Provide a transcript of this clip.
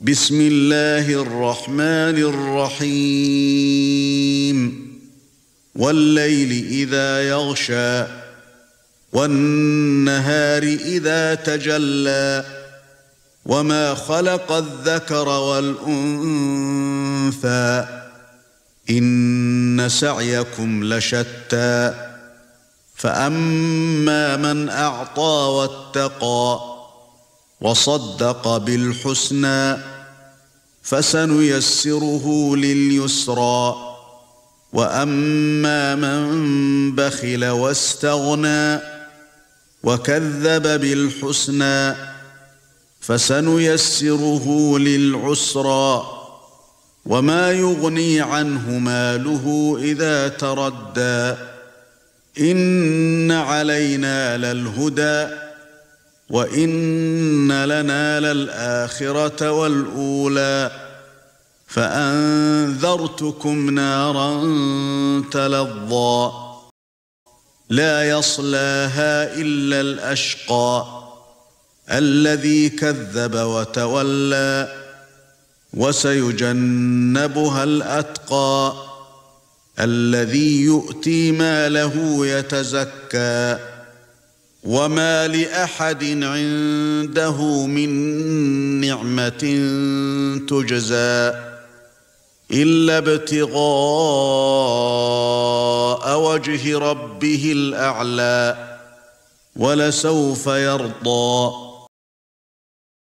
بسم الله الرحمن الرحيم والليل اذا يغشى والنهار اذا تجلى وما خلق الذكر والانثى ان سعيكم لشتى فاما من اعطى واتقى وصدق بالحسنى فسنيسره لليسرى واما من بخل واستغنى وكذب بالحسنى فسنيسره للعسرى وما يغني عنه ماله اذا تردى ان علينا للهدى وان لنا للاخره والاولى فانذرتكم نارا تلظى لا يصلاها الا الاشقى الذي كذب وتولى وسيجنبها الاتقى الذي يؤتي ماله يتزكى وما لاحد عنده من نعمه تجزى الا ابتغاء وجه ربه الاعلى ولسوف يرضى